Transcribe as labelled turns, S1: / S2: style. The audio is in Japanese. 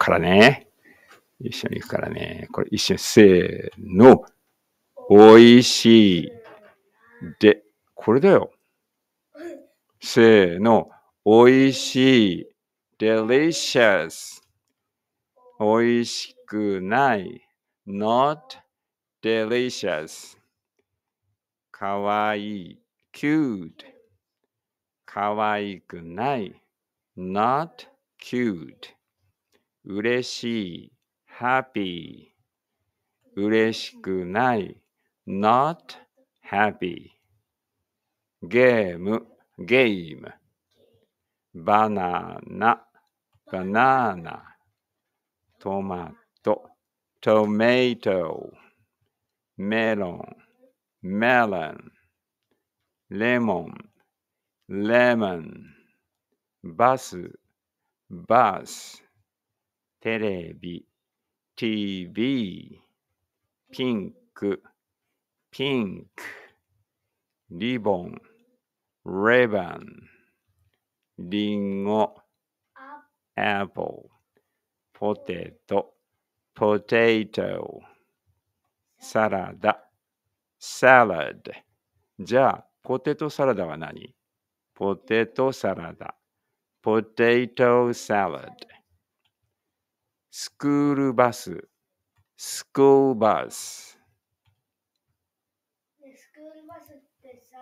S1: からね。一緒に行くからね。これ一緒に、せーの。おいしい。で、これだよ。せーの。おいしい。delicious。おいしくない。not delicious。かわいい。cute。かわいくない。not cute。嬉しい、happy。嬉しくない、not happy。ゲーム、ゲーム。バナナ、バナナ。トマト、トマト。メロン、メロン。レモン、レモン。バス、バス。テレビ、TV、ピンク、ピンク、リボン、レバン、リンゴ、アップル、ポテト、ポテト、サラダ、サラダ。じゃあ、ポテトサラダは何ポテトサラダ。ポテトサラダ。スクールバス、スクールバス。スクールバスってさ、